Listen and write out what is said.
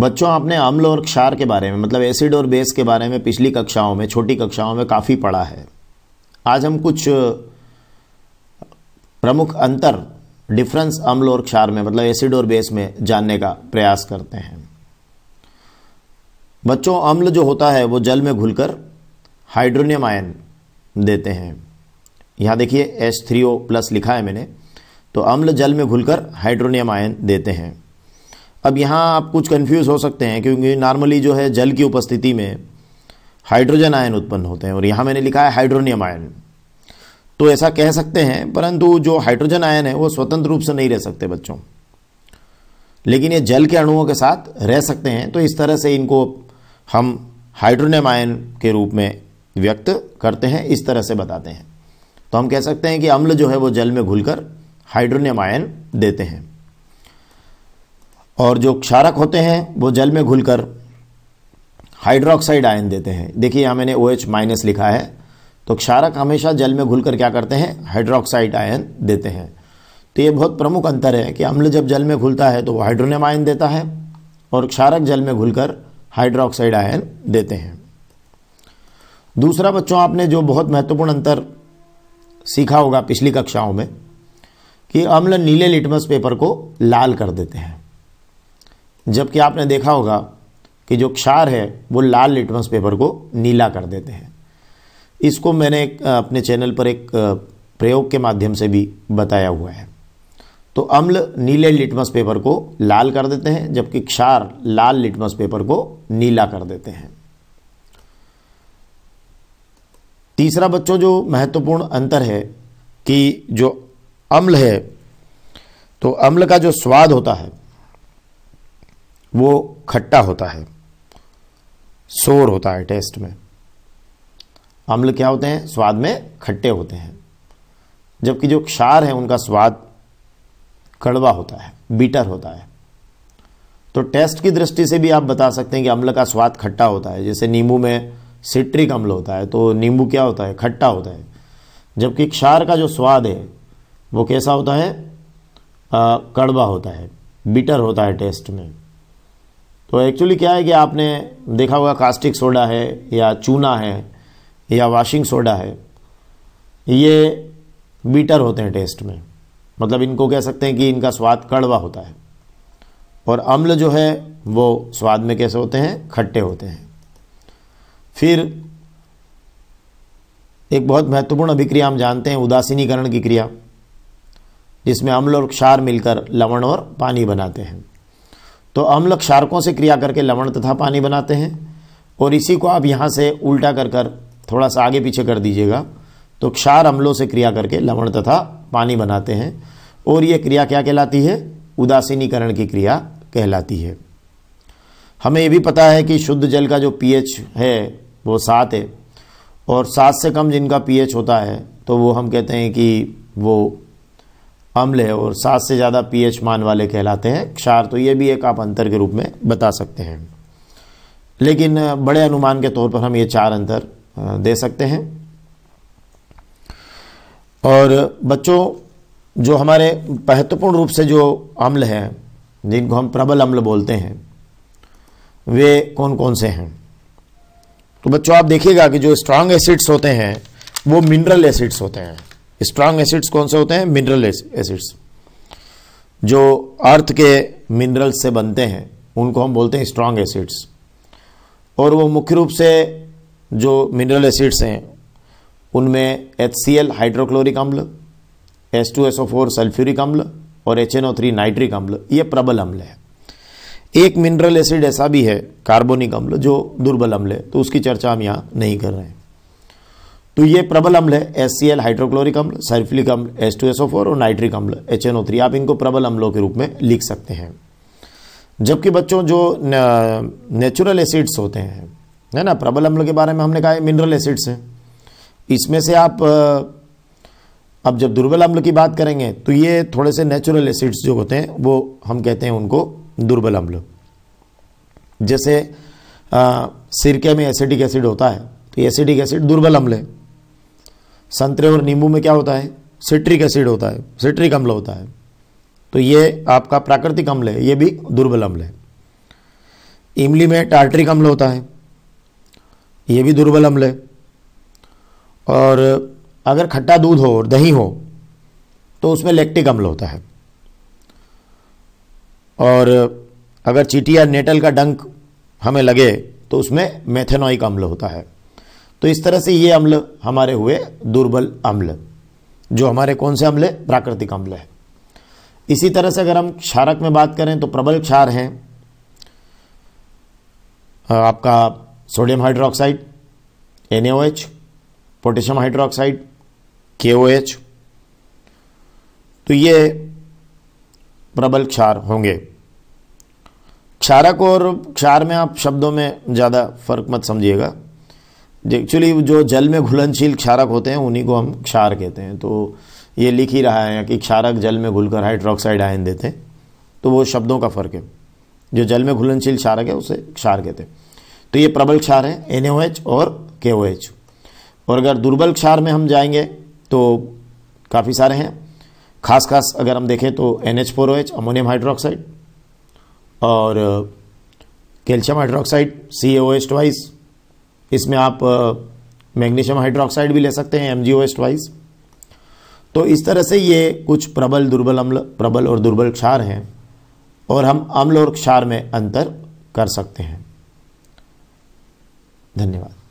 बच्चों आपने अम्ल और क्षार के बारे में मतलब एसिड और बेस के बारे में पिछली कक्षाओं में छोटी कक्षाओं में काफ़ी पढ़ा है आज हम कुछ प्रमुख अंतर डिफरेंस अम्ल और क्षार में मतलब एसिड और बेस में जानने का प्रयास करते हैं बच्चों अम्ल जो होता है वो जल में घुलकर हाइड्रोनियम आयन देते हैं यहाँ देखिए एच थ्री ओ प्लस लिखा है मैंने तो अम्ल जल में घुलकर हाइड्रोनियम आयन देते हैं अब यहाँ आप कुछ कन्फ्यूज़ हो सकते हैं क्योंकि नॉर्मली जो है जल की उपस्थिति में हाइड्रोजन आयन उत्पन्न होते हैं और यहाँ मैंने लिखा है हाइड्रोनियम आयन तो ऐसा कह सकते हैं परंतु जो हाइड्रोजन आयन है वो स्वतंत्र रूप से नहीं रह सकते बच्चों लेकिन ये जल के अणुओं के साथ रह सकते हैं तो इस तरह से इनको हम हाइड्रोनियम आयन के रूप में व्यक्त करते हैं इस तरह से बताते हैं तो हम कह सकते हैं कि अम्ल जो है वो जल में घुलकर हाइड्रोनियम आयन देते हैं और जो क्षारक होते हैं वो जल में घुलकर हाइड्रोक्साइड आयन देते हैं देखिए यहाँ मैंने ओ एच माइनस लिखा है तो क्षारक हमेशा जल में घुलकर क्या करते हैं हाइड्रोक्साइड आयन देते हैं तो ये बहुत प्रमुख अंतर है कि अम्ल जब जल में घुलता है तो वो हाइड्रोनियम आयन देता है और क्षारक जल में घुलकर हाइड्रोक्साइड आयन देते हैं दूसरा बच्चों आपने जो बहुत महत्वपूर्ण अंतर सीखा होगा पिछली कक्षाओं में कि अम्ल नीले लिटमस पेपर को लाल कर देते हैं जबकि आपने देखा होगा कि जो क्षार है वो लाल लिटमस पेपर को नीला कर देते हैं इसको मैंने अपने चैनल पर एक प्रयोग के माध्यम से भी बताया हुआ है तो अम्ल नीले लिटमस पेपर को लाल कर देते हैं जबकि क्षार लाल लिटमस पेपर को नीला कर देते हैं तीसरा बच्चों जो महत्वपूर्ण अंतर है कि जो अम्ल है तो अम्ल का जो स्वाद होता है वो खट्टा होता है शोर होता है टेस्ट में अम्ल क्या होते हैं स्वाद में खट्टे होते हैं जबकि जो क्षार है उनका स्वाद कड़वा होता है बीटर होता है तो टेस्ट की दृष्टि से भी आप बता सकते हैं कि अम्ल का स्वाद खट्टा होता है जैसे नींबू में सिट्रिक अम्ल होता है तो नींबू क्या होता है खट्टा होता है जबकि क्षार का जो स्वाद है वो कैसा होता है आ, कड़वा होता है बीटर होता है टेस्ट में तो एक्चुअली क्या है कि आपने देखा होगा कास्टिक सोडा है या चूना है या वाशिंग सोडा है ये बीटर होते हैं टेस्ट में मतलब इनको कह सकते हैं कि इनका स्वाद कड़वा होता है और अम्ल जो है वो स्वाद में कैसे होते हैं खट्टे होते हैं फिर एक बहुत महत्वपूर्ण अभिक्रिया हम जानते हैं उदासीनीकरण की क्रिया जिसमें अम्ल और क्षार मिलकर लवण और पानी बनाते हैं तो अम्ल क्षारकों से क्रिया करके लवण तथा पानी बनाते हैं और इसी को आप यहाँ से उल्टा कर कर थोड़ा सा आगे पीछे कर दीजिएगा तो क्षार अम्लों से क्रिया करके लवण तथा पानी बनाते हैं और ये क्रिया क्या कहलाती है उदासीनीकरण की क्रिया कहलाती है हमें ये भी पता है कि शुद्ध जल का जो पीएच है वो सात है और सात से कम जिनका पीएच होता है तो वो हम कहते हैं कि वो अम्ल है और सात से ज़्यादा पी मान वाले कहलाते हैं क्षार तो ये भी एक आप अंतर के रूप में बता सकते हैं लेकिन बड़े अनुमान के तौर पर हम ये चार अंतर दे सकते हैं और बच्चों जो हमारे महत्वपूर्ण रूप से जो अम्ल हैं जिनको हम प्रबल अम्ल बोलते हैं वे कौन कौन से हैं तो बच्चों आप देखिएगा कि जो स्ट्रांग एसिड्स होते हैं वो मिनरल एसिड्स होते हैं स्ट्रांग एसिड्स कौन से होते हैं मिनरल एसिड्स जो अर्थ के मिनरल्स से बनते हैं उनको हम बोलते हैं स्ट्रांग एसिड्स और वो मुख्य रूप से जो मिनरल एसिड्स हैं उनमें एच सी एल हाइड्रोक्लोरिक अम्ल S two S O four sulphuric अम्ल और H N O three nitric अम्ल ये प्रबल अम्ल है एक मिनरल एसिड ऐसा भी है कार्बोनिक अम्ल जो दुर्बल अम्ल है तो उसकी चर्चा हम यहाँ नहीं कर रहे हैं तो ये प्रबल अम्ल है एस सी एल हाइड्रोक्लोरिक अम्ल सल्फ्लिक अम्ल S two S O four और नाइट्रिक अम्ल एच एन ओ थ्री आप इनको प्रबल अम्लों के रूप में लिख सकते हैं जबकि बच्चों जो नेचुरल एसिड्स होते हैं है ना प्रबल अम्ल के बारे में हमने कहा है मिनरल एसिड्स हैं इसमें से आप अब जब दुर्बल अम्ल की बात करेंगे तो ये थोड़े से नेचुरल एसिड्स जो होते हैं वो हम कहते हैं उनको दुर्बल अम्ल जैसे आ, सिरके में एसिडिक एसिड होता है तो एसिडिक एसिड दुर्बल अम्ल है संतरे और नींबू में क्या होता है सिट्रिक एसिड होता है सिट्रिक अम्ल होता है तो ये आपका प्राकृतिक अम्ल है ये भी दुर्बल अम्ल है इमली में टार्ट्रिक अम्ल होता है ये भी दुर्बल अम्ल है और अगर खट्टा दूध हो और दही हो तो उसमें लैक्टिक अम्ल होता है और अगर चीटी या नेटल का डंक हमें लगे तो उसमें मेथेनॉइक अम्ल होता है तो इस तरह से ये अम्ल हमारे हुए दुर्बल अम्ल जो हमारे कौन से अम्ल है प्राकृतिक अम्ल है इसी तरह से अगर हम क्षारक में बात करें तो प्रबल क्षार है आपका sodium hydroxide and potassium hydroxide के तो ये प्रबल क्षार होंगे क्षारक और क्षार में आप शब्दों में ज़्यादा फर्क मत समझिएगा एक्चुअली जो जल में घुलनशील क्षारक होते हैं उन्हीं को हम क्षार कहते हैं तो ये लिख ही रहा है कि क्षारक जल में घुलकर हाइड्रोक्साइड आयन देते हैं तो वो शब्दों का फ़र्क है जो जल में घुलनशील क्षारक है उसे क्षार कहते हैं तो ये प्रबल क्षार है एन और के और अगर दुर्बल क्षार में हम जाएंगे तो काफ़ी सारे हैं खास खास अगर हम देखें तो N H four O H ammonium hydroxide और कैल्शियम हाइड्रोक्साइड सी ओ एस्ट वाइज इसमें आप मैग्नीशियम हाइड्रोक्साइड भी ले सकते हैं एम वाइज तो इस तरह से ये कुछ प्रबल दुर्बल अम्ल प्रबल और दुर्बल क्षार हैं और हम अम्ल और क्षार में अंतर कर सकते हैं धन्यवाद